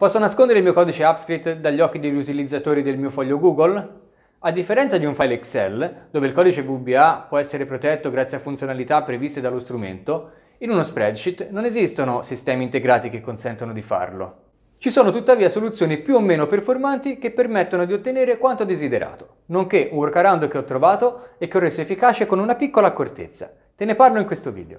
Posso nascondere il mio codice AppScript dagli occhi degli utilizzatori del mio foglio Google? A differenza di un file Excel, dove il codice VBA può essere protetto grazie a funzionalità previste dallo strumento, in uno spreadsheet non esistono sistemi integrati che consentono di farlo. Ci sono tuttavia soluzioni più o meno performanti che permettono di ottenere quanto desiderato, nonché un workaround che ho trovato e che ho reso efficace con una piccola accortezza. Te ne parlo in questo video.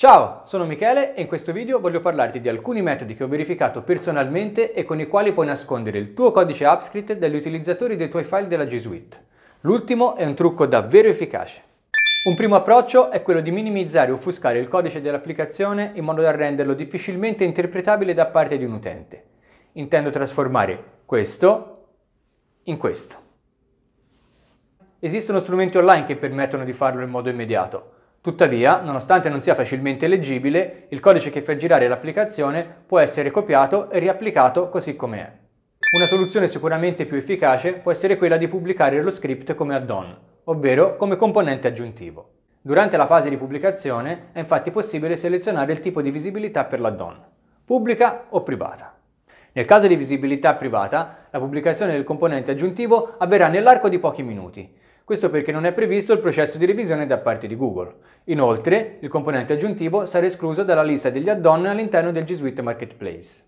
Ciao, sono Michele e in questo video voglio parlarti di alcuni metodi che ho verificato personalmente e con i quali puoi nascondere il tuo codice AppScript dagli utilizzatori dei tuoi file della G Suite. L'ultimo è un trucco davvero efficace. Un primo approccio è quello di minimizzare e offuscare il codice dell'applicazione in modo da renderlo difficilmente interpretabile da parte di un utente. Intendo trasformare questo in questo. Esistono strumenti online che permettono di farlo in modo immediato Tuttavia, nonostante non sia facilmente leggibile, il codice che fa girare l'applicazione può essere copiato e riapplicato così come è. Una soluzione sicuramente più efficace può essere quella di pubblicare lo script come add-on, ovvero come componente aggiuntivo. Durante la fase di pubblicazione è infatti possibile selezionare il tipo di visibilità per l'add-on, pubblica o privata. Nel caso di visibilità privata, la pubblicazione del componente aggiuntivo avverrà nell'arco di pochi minuti questo perché non è previsto il processo di revisione da parte di Google. Inoltre, il componente aggiuntivo sarà escluso dalla lista degli add-on all'interno del G Suite Marketplace.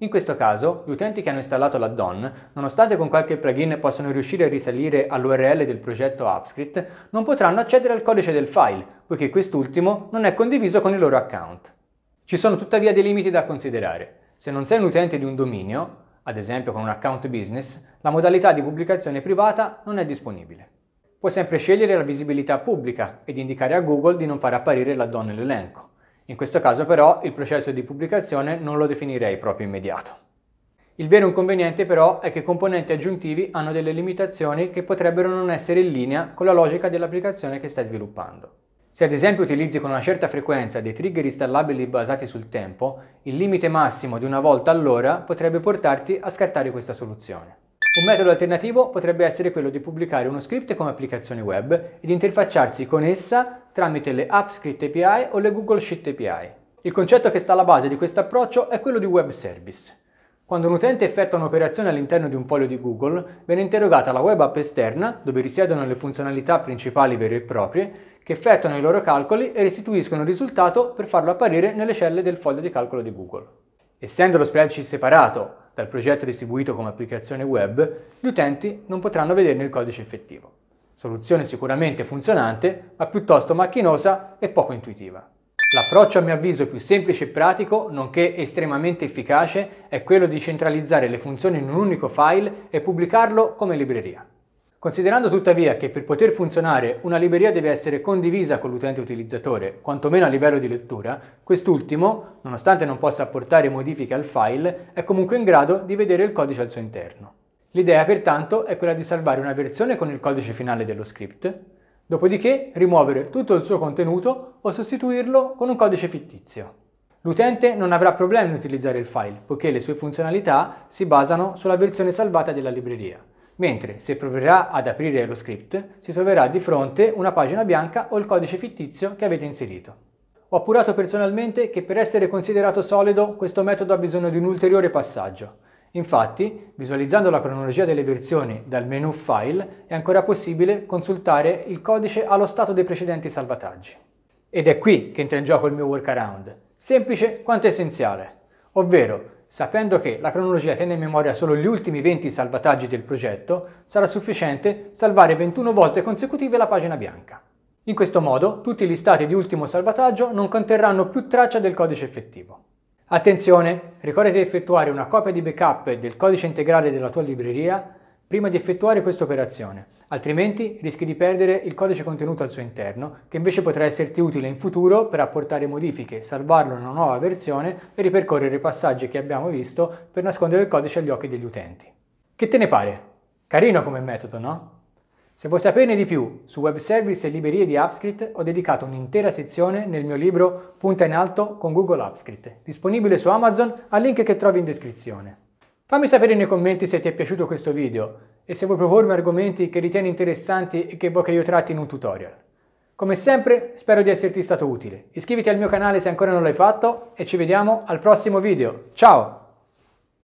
In questo caso, gli utenti che hanno installato l'add-on, nonostante con qualche plugin possano riuscire a risalire all'URL del progetto AppScript, non potranno accedere al codice del file, poiché quest'ultimo non è condiviso con il loro account. Ci sono tuttavia dei limiti da considerare. Se non sei un utente di un dominio, ad esempio con un account business, la modalità di pubblicazione privata non è disponibile. Puoi sempre scegliere la visibilità pubblica ed indicare a Google di non far apparire la donna nell'elenco. In questo caso però il processo di pubblicazione non lo definirei proprio immediato. Il vero inconveniente però è che componenti aggiuntivi hanno delle limitazioni che potrebbero non essere in linea con la logica dell'applicazione che stai sviluppando. Se ad esempio utilizzi con una certa frequenza dei trigger installabili basati sul tempo, il limite massimo di una volta all'ora potrebbe portarti a scartare questa soluzione. Un metodo alternativo potrebbe essere quello di pubblicare uno script come applicazione web ed interfacciarsi con essa tramite le AppScript API o le Google Sheet API. Il concetto che sta alla base di questo approccio è quello di web service. Quando un utente effettua un'operazione all'interno di un foglio di Google, viene interrogata la web app esterna, dove risiedono le funzionalità principali vere e proprie, che effettuano i loro calcoli e restituiscono il risultato per farlo apparire nelle celle del foglio di calcolo di Google. Essendo lo spreadsheet separato dal progetto distribuito come applicazione web, gli utenti non potranno vederne il codice effettivo. Soluzione sicuramente funzionante, ma piuttosto macchinosa e poco intuitiva. L'approccio a mio avviso più semplice e pratico, nonché estremamente efficace, è quello di centralizzare le funzioni in un unico file e pubblicarlo come libreria. Considerando tuttavia che per poter funzionare una libreria deve essere condivisa con l'utente utilizzatore, quantomeno a livello di lettura, quest'ultimo, nonostante non possa apportare modifiche al file, è comunque in grado di vedere il codice al suo interno. L'idea pertanto è quella di salvare una versione con il codice finale dello script, dopodiché rimuovere tutto il suo contenuto o sostituirlo con un codice fittizio. L'utente non avrà problemi ad utilizzare il file, poiché le sue funzionalità si basano sulla versione salvata della libreria mentre se proverà ad aprire lo script si troverà di fronte una pagina bianca o il codice fittizio che avete inserito. Ho appurato personalmente che per essere considerato solido questo metodo ha bisogno di un ulteriore passaggio. Infatti, visualizzando la cronologia delle versioni dal menu File, è ancora possibile consultare il codice allo stato dei precedenti salvataggi. Ed è qui che entra in gioco il mio workaround, semplice quanto essenziale, ovvero Sapendo che la cronologia tiene in memoria solo gli ultimi 20 salvataggi del progetto, sarà sufficiente salvare 21 volte consecutive la pagina bianca. In questo modo tutti gli stati di ultimo salvataggio non conterranno più traccia del codice effettivo. Attenzione, ricordati di effettuare una copia di backup del codice integrale della tua libreria prima di effettuare questa operazione, altrimenti rischi di perdere il codice contenuto al suo interno, che invece potrà esserti utile in futuro per apportare modifiche, salvarlo in una nuova versione e ripercorrere i passaggi che abbiamo visto per nascondere il codice agli occhi degli utenti. Che te ne pare? Carino come metodo, no? Se vuoi saperne di più su web service e librerie di AppScript ho dedicato un'intera sezione nel mio libro Punta in alto con Google AppScript, disponibile su Amazon al link che trovi in descrizione. Fammi sapere nei commenti se ti è piaciuto questo video e se vuoi propormi argomenti che ritieni interessanti e che vuoi che io tratti in un tutorial. Come sempre, spero di esserti stato utile. Iscriviti al mio canale se ancora non l'hai fatto e ci vediamo al prossimo video. Ciao!